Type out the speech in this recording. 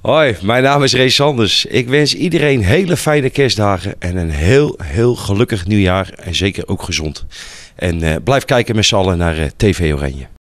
Hoi, mijn naam is Ray Sanders. Ik wens iedereen hele fijne kerstdagen en een heel, heel gelukkig nieuwjaar. En zeker ook gezond. En eh, blijf kijken met z'n allen naar eh, TV Oranje.